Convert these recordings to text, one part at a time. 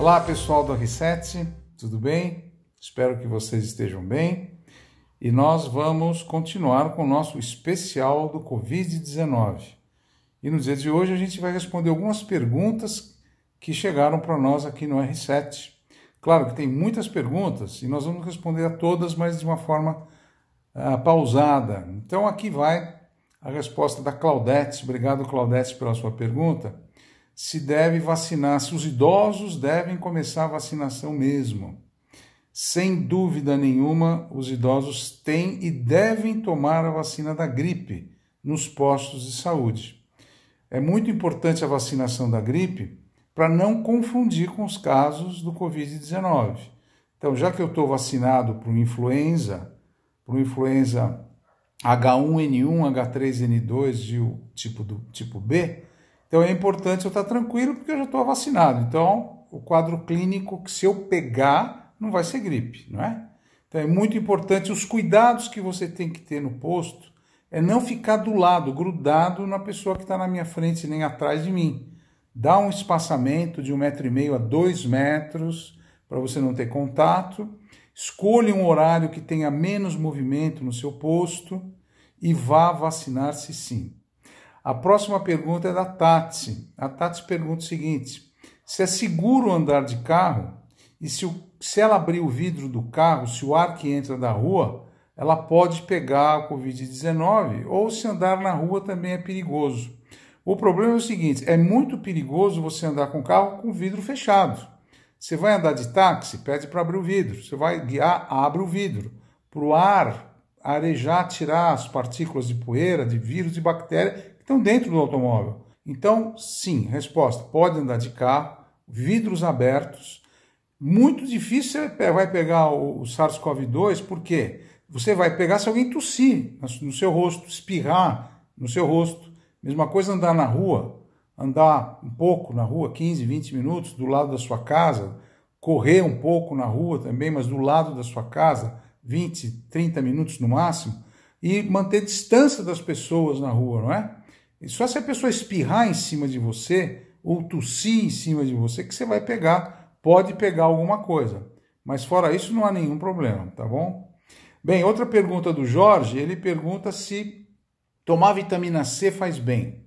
Olá pessoal do R7, tudo bem? Espero que vocês estejam bem. E nós vamos continuar com o nosso especial do Covid-19. E no dia de hoje a gente vai responder algumas perguntas que chegaram para nós aqui no R7. Claro que tem muitas perguntas e nós vamos responder a todas, mas de uma forma ah, pausada. Então aqui vai a resposta da Claudete. Obrigado, Claudete, pela sua pergunta se deve vacinar, se os idosos devem começar a vacinação mesmo. Sem dúvida nenhuma, os idosos têm e devem tomar a vacina da gripe nos postos de saúde. É muito importante a vacinação da gripe para não confundir com os casos do Covid-19. Então, já que eu estou vacinado para influenza, para influenza H1N1, H3N2 de tipo, do, tipo B, então é importante eu estar tranquilo porque eu já estou vacinado. Então, o quadro clínico que se eu pegar não vai ser gripe, não é? Então é muito importante os cuidados que você tem que ter no posto é não ficar do lado, grudado na pessoa que está na minha frente nem atrás de mim. Dá um espaçamento de um metro e meio a dois metros para você não ter contato. Escolha um horário que tenha menos movimento no seu posto e vá vacinar-se sim. A próxima pergunta é da Tati. A Tati pergunta o seguinte: se é seguro andar de carro e se, se ela abrir o vidro do carro, se o ar que entra da rua, ela pode pegar a Covid-19 ou se andar na rua também é perigoso. O problema é o seguinte: é muito perigoso você andar com o carro com o vidro fechado. Você vai andar de táxi, pede para abrir o vidro. Você vai guiar, abre o vidro. Para o ar arejar, tirar as partículas de poeira, de vírus e bactéria estão dentro do automóvel. Então, sim, resposta: pode andar de carro, vidros abertos. Muito difícil você vai pegar o SARS-CoV-2, porque você vai pegar se alguém tossir no seu rosto, espirrar no seu rosto. Mesma coisa andar na rua, andar um pouco na rua, 15, 20 minutos, do lado da sua casa, correr um pouco na rua também, mas do lado da sua casa, 20, 30 minutos no máximo e manter distância das pessoas na rua, não é? E só se a pessoa espirrar em cima de você ou tossir em cima de você que você vai pegar, pode pegar alguma coisa. Mas fora isso não há nenhum problema, tá bom? Bem, outra pergunta do Jorge, ele pergunta se tomar vitamina C faz bem.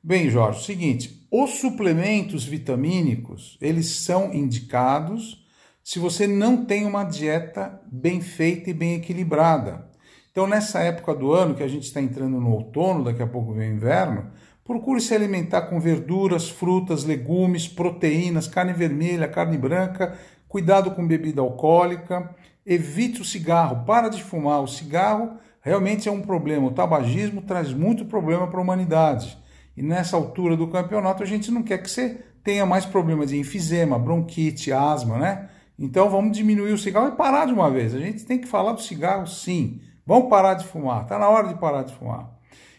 Bem, Jorge, seguinte, os suplementos vitamínicos, eles são indicados se você não tem uma dieta bem feita e bem equilibrada. Então, nessa época do ano que a gente está entrando no outono, daqui a pouco vem o inverno, procure se alimentar com verduras, frutas, legumes, proteínas, carne vermelha, carne branca, cuidado com bebida alcoólica, evite o cigarro, para de fumar. O cigarro realmente é um problema. O tabagismo traz muito problema para a humanidade. E nessa altura do campeonato a gente não quer que você tenha mais problemas de enfisema, bronquite, asma, né? Então vamos diminuir o cigarro e parar de uma vez. A gente tem que falar do cigarro sim. Vão parar de fumar, está na hora de parar de fumar.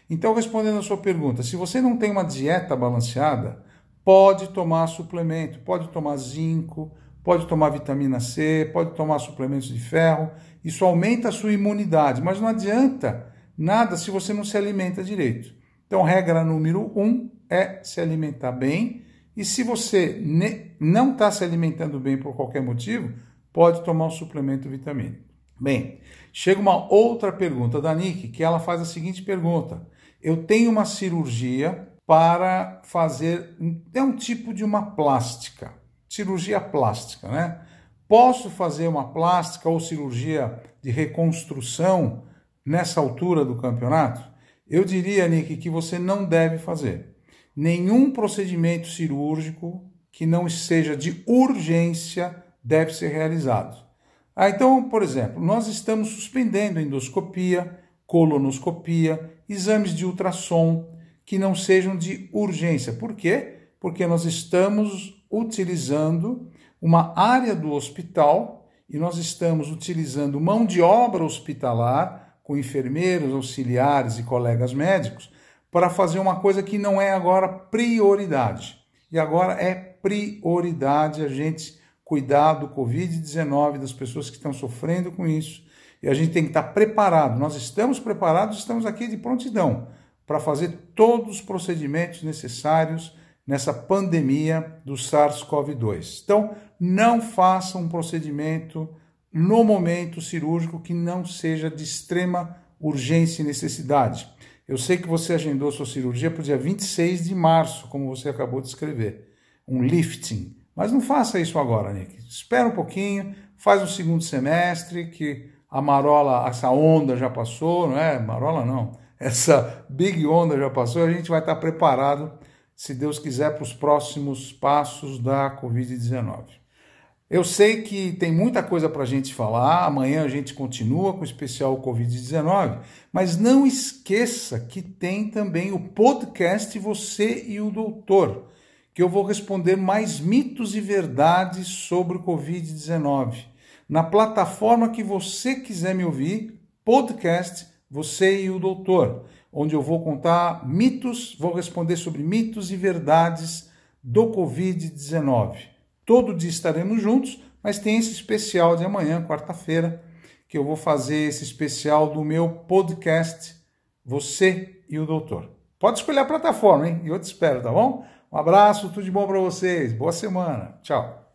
Então, respondendo a sua pergunta, se você não tem uma dieta balanceada, pode tomar suplemento, pode tomar zinco, pode tomar vitamina C, pode tomar suplementos de ferro. Isso aumenta a sua imunidade, mas não adianta nada se você não se alimenta direito. Então, regra número um é se alimentar bem. E se você não está se alimentando bem por qualquer motivo, pode tomar um suplemento vitamínico. Bem, chega uma outra pergunta da Nick, que ela faz a seguinte pergunta: Eu tenho uma cirurgia para fazer é um tipo de uma plástica, cirurgia plástica, né? Posso fazer uma plástica ou cirurgia de reconstrução nessa altura do campeonato? Eu diria, Nick, que você não deve fazer nenhum procedimento cirúrgico que não seja de urgência deve ser realizado. Ah, então, por exemplo, nós estamos suspendendo endoscopia, colonoscopia, exames de ultrassom que não sejam de urgência. Por quê? Porque nós estamos utilizando uma área do hospital e nós estamos utilizando mão de obra hospitalar com enfermeiros, auxiliares e colegas médicos para fazer uma coisa que não é agora prioridade. E agora é prioridade a gente cuidar do Covid-19, das pessoas que estão sofrendo com isso. E a gente tem que estar preparado. Nós estamos preparados, estamos aqui de prontidão para fazer todos os procedimentos necessários nessa pandemia do SARS-CoV-2. Então, não faça um procedimento no momento cirúrgico que não seja de extrema urgência e necessidade. Eu sei que você agendou sua cirurgia para o dia 26 de março, como você acabou de escrever, um lifting. Mas não faça isso agora, Nick. Espera um pouquinho, faz um segundo semestre, que a marola, essa onda já passou, não é? Marola não. Essa big onda já passou, a gente vai estar preparado, se Deus quiser, para os próximos passos da Covid-19. Eu sei que tem muita coisa para a gente falar, amanhã a gente continua com o especial Covid-19, mas não esqueça que tem também o podcast Você e o Doutor que eu vou responder mais mitos e verdades sobre o Covid-19. Na plataforma que você quiser me ouvir, podcast Você e o Doutor, onde eu vou contar mitos, vou responder sobre mitos e verdades do Covid-19. Todo dia estaremos juntos, mas tem esse especial de amanhã, quarta-feira, que eu vou fazer esse especial do meu podcast Você e o Doutor. Pode escolher a plataforma, hein? Eu te espero, tá bom? Um abraço, tudo de bom para vocês. Boa semana. Tchau.